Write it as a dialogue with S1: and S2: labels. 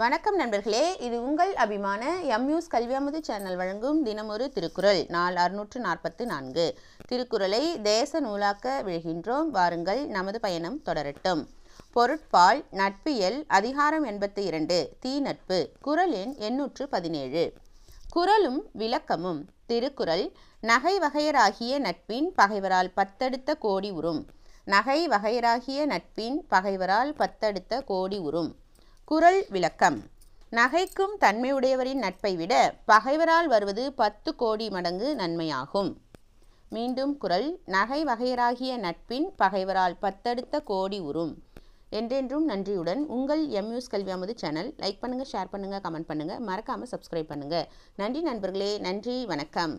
S1: வணக்கம் நண்பர்களே இது உங்கள் அபிமான எம்யூஸ் கல்வியாமது சேனல் வழங்கும் தினமொரு திருக்குறள் நாள் அறுநூற்று நாற்பத்து நான்கு திருக்குறளை தேச நூலாக்க விழுகின்றோம் வாருங்கள் நமது பயணம் தொடரட்டும் பொருட்பால் நட்பியல் அதிகாரம் எண்பத்து இரண்டு தீ நட்பு குரல் எண் எண்ணூற்று பதினேழு குரலும் விளக்கமும் திருக்குறள் நகை வகையராகிய நட்பின் பகைவரால் பத்தெடுத்த கோடி உறும் நகை வகையராகிய நட்பின் பகைவரால் பத்தெடுத்த கோடி உறும் குரல் விளக்கம் நகைக்கும் தன்மையுடையவரின் நட்பை விட பகைவரால் வருவது பத்து கோடி மடங்கு நன்மையாகும் மீண்டும் குரல் நகை வகையராகிய நட்பின் பகைவரால் பத்தடுத்த கோடி உறும் என்றென்றும் நன்றியுடன் உங்கள் எம்யூஸ் கல்வி அமது சேனல் லைக் பண்ணுங்கள் ஷேர் பண்ணுங்கள் கமெண்ட் பண்ணுங்கள் மறக்காமல் சப்ஸ்கிரைப் பண்ணுங்கள் நன்றி நண்பர்களே நன்றி வணக்கம்